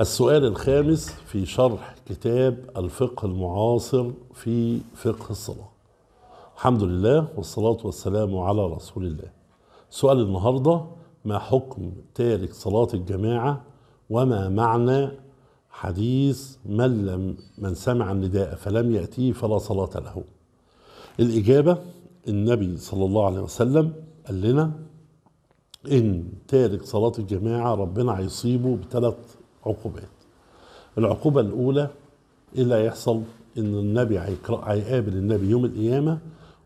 السؤال الخامس في شرح كتاب الفقه المعاصر في فقه الصلاة الحمد لله والصلاة والسلام على رسول الله سؤال النهاردة ما حكم تارك صلاة الجماعة وما معنى حديث من لم من سمع النداء فلم يأتيه فلا صلاة له الإجابة النبي صلى الله عليه وسلم قال لنا إن تارك صلاة الجماعة ربنا هيصيبه بثلاث عقوبات العقوبة الأولى إيه اللي هيحصل إن النبي هيقابل النبي يوم القيامة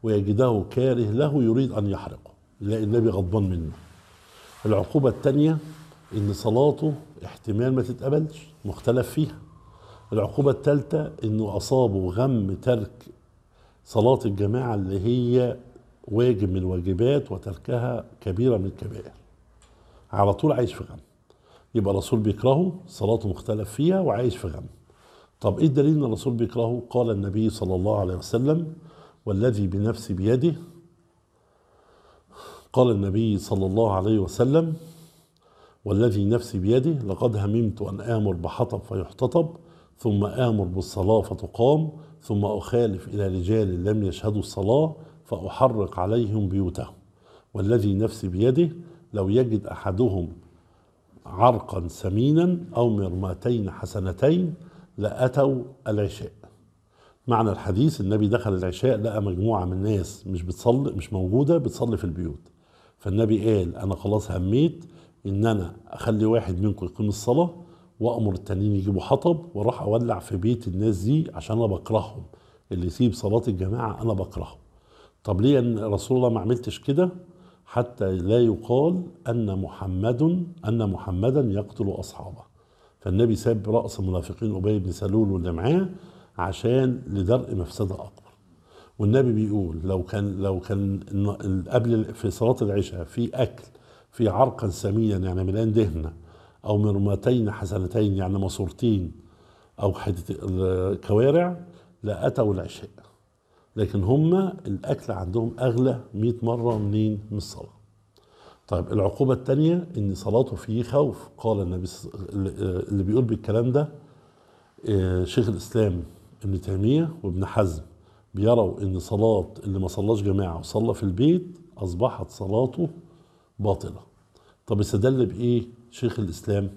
ويجده كاره له يريد أن يحرقه يلاقي النبي غضبان منه العقوبة الثانية إن صلاته احتمال ما تتقبلش مختلف فيها العقوبة الثالثة إنه أصابه غم ترك صلاة الجماعة اللي هي واجب من الواجبات وتركها كبيرة من الكبائر على طول عايش في غم يبقى الرسول بيكرهه صلاته مختلف فيها وعايش في غم طب ايه الدليل ان الرسول بيكرهه قال النبي صلى الله عليه وسلم والذي بنفسي بيده قال النبي صلى الله عليه وسلم والذي نفسي بيده لقد هممت أن آمر بحطب فيحتطب ثم آمر بالصلاة فتقام ثم أخالف إلى رجال لم يشهدوا الصلاة فأحرق عليهم بيوتهم والذي نفسي بيده لو يجد أحدهم عرقا سمينا أو مرماتين حسنتين لأتوا العشاء معنى الحديث النبي دخل العشاء لقى مجموعة من الناس مش بتصلي مش موجودة بتصلي في البيوت فالنبي قال أنا خلاص هميت إن أنا أخلي واحد منكم يقيم الصلاة وأمر التانيين يجيبوا حطب وأروح أولع في بيت الناس دي عشان أنا بكرههم اللي يسيب صلاة الجماعة أنا بكرهه طب ليه أن رسول الله ما عملتش كده حتى لا يقال أن محمد أن محمدا يقتل أصحابه فالنبي ساب رأس المنافقين أبي بن سلول واللي معاه عشان لدرء مفسدة أكبر والنبي بيقول لو كان لو كان قبل في صلاة العشاء في أكل في عرقا سميا يعني ملان دهنة أو مرمتين حسنتين يعني ماسورتين أو حتة آه، كوارع لأتوا العشاء لكن هم الاكل عندهم اغلى 100 مره منين من الصلاه طيب العقوبه الثانيه ان صلاته فيه خوف قال النبي اللي بيقول بالكلام ده آه، شيخ الاسلام ابن تيميه وابن حزم بيروا ان صلاه اللي ما صلاش جماعه وصلى في البيت اصبحت صلاته باطله طب استدل بايه شيخ الاسلام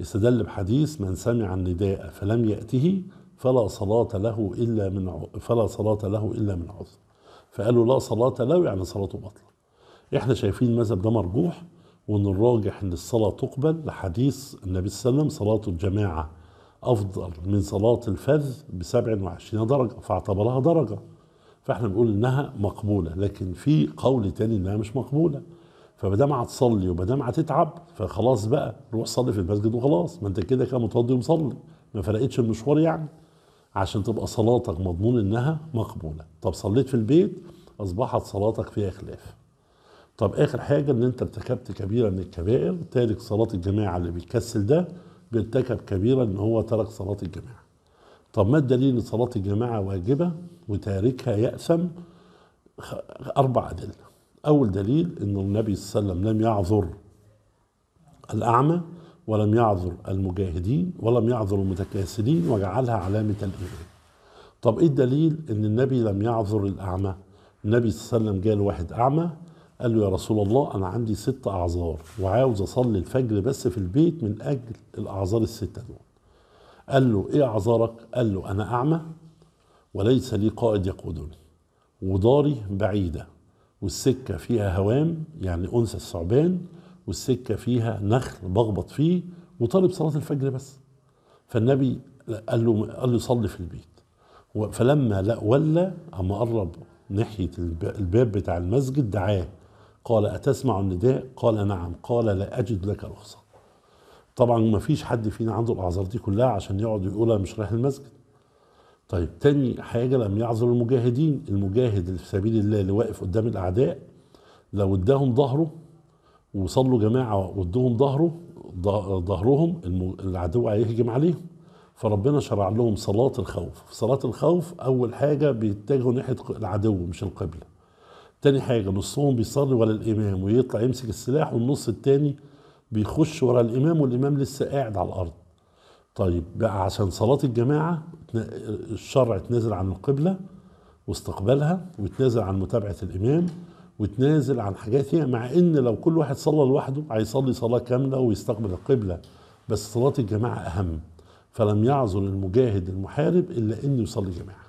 استدل بحديث من سمع النداء فلم ياته فلا صلاة له إلا من فلا صلاة له إلا من عذر فقالوا لا صلاة له يعني صلاته باطلة احنا شايفين المذهب ده مرجوح وان الراجح ان الصلاة تقبل لحديث النبي صلى الله عليه وسلم صلاة الجماعة افضل من صلاة الفذ ب 27 درجة فاعتبرها درجة فاحنا بنقول انها مقبولة لكن في قول تاني انها مش مقبولة فما دام هتصلي وما دام هتتعب فخلاص بقى روح صلي في المسجد وخلاص ما انت كده كده متوضي ومصلي ما فرقتش المشوار يعني عشان تبقى صلاتك مضمون انها مقبوله طب صليت في البيت اصبحت صلاتك فيها خلاف طب اخر حاجه ان انت ارتكبت كبيره من الكبائر تارك صلاه الجماعه اللي بيتكسل ده بيرتكب كبيره ان هو ترك صلاه الجماعه طب ما الدليل ان صلاه الجماعه واجبه وتاركها ياثم اربع ادله اول دليل ان النبي صلى الله عليه وسلم لم يعذر الاعمى ولم يعذر المجاهدين ولم يعذر المتكاسلين وجعلها علامة الإيمان طب إيه الدليل إن النبي لم يعذر الأعمى النبي صلى الله عليه وسلم جاء لواحد أعمى قال له يا رسول الله أنا عندي ست أعذار وعاوز أصلي الفجر بس في البيت من أجل الأعذار الستة دول قال له إيه أعذارك؟ قال له أنا أعمى وليس لي قائد يقودني وداري بعيدة والسكة فيها هوام يعني أنثى الثعبان والسكة فيها نخل بخبط فيه وطالب صلاة الفجر بس فالنبي قال له قال له صلي في البيت فلما لا ولا اما قرب ناحية الباب بتاع المسجد دعاه قال أتسمع النداء قال نعم قال لا أجد لك رخصة طبعا ما فيش حد فينا عنده الأعذار دي كلها عشان يقعد يقول أنا مش رايح المسجد طيب تاني حاجة لم يعذر المجاهدين المجاهد اللي في سبيل الله اللي واقف قدام الأعداء لو اداهم ظهره وصلوا جماعة وادوهم ظهره ظهرهم العدو هيهجم عليهم فربنا شرع لهم صلاة الخوف في صلاة الخوف أول حاجة بيتجهوا ناحية العدو مش القبلة تاني حاجة نصهم بيصلي ورا الإمام ويطلع يمسك السلاح والنص التاني بيخش ورا الإمام والإمام لسه قاعد على الأرض طيب بقى عشان صلاة الجماعة الشرع اتنازل عن القبلة واستقبالها واتنازل عن متابعة الإمام وتنازل عن حاجات هي مع ان لو كل واحد صلى لوحده هيصلي صلاه كامله ويستقبل القبله بس صلاه الجماعه اهم فلم يعذر المجاهد المحارب الا انه يصلي جماعه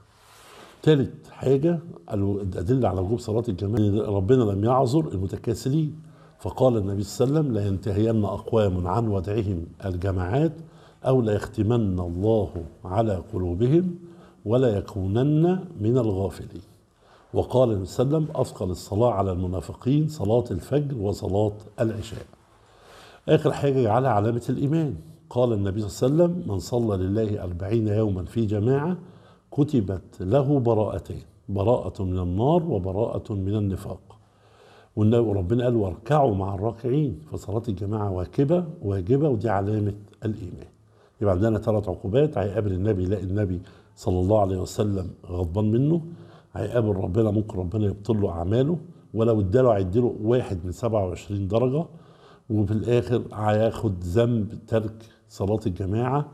ثالث حاجه الادله على وجوب صلاه الجماعه ربنا لم يعذر المتكاسلين فقال النبي صلى الله عليه وسلم لا ينتهين اقوام عن ودعهم الجماعات او لا يختمن الله على قلوبهم ولا يكونن من الغافلين وقال النبي صلى الله عليه وسلم أثقل الصلاة على المنافقين صلاة الفجر وصلاة العشاء آخر حاجة جعلها علامة الإيمان قال النبي صلى الله عليه وسلم من صلى لله أربعين يوما في جماعة كتبت له براءتين براءة من النار وبراءة من النفاق والنبي وربنا قال واركعوا مع الراكعين فصلاة الجماعة واجبة واجبة ودي علامة الإيمان يبقى عندنا ثلاث عقوبات هيقابل النبي يلاقي النبي صلى الله عليه وسلم غضبان منه هيقابل ربنا ممكن ربنا يبطل له اعماله ولو اداله هيديله واحد من 27 درجه وفي الاخر هياخد ذنب ترك صلاه الجماعه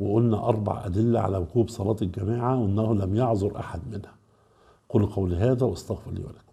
وقلنا اربع ادله على وجوب صلاه الجماعه وانه لم يعذر احد منها قل قولي هذا واستغفر لي ولكم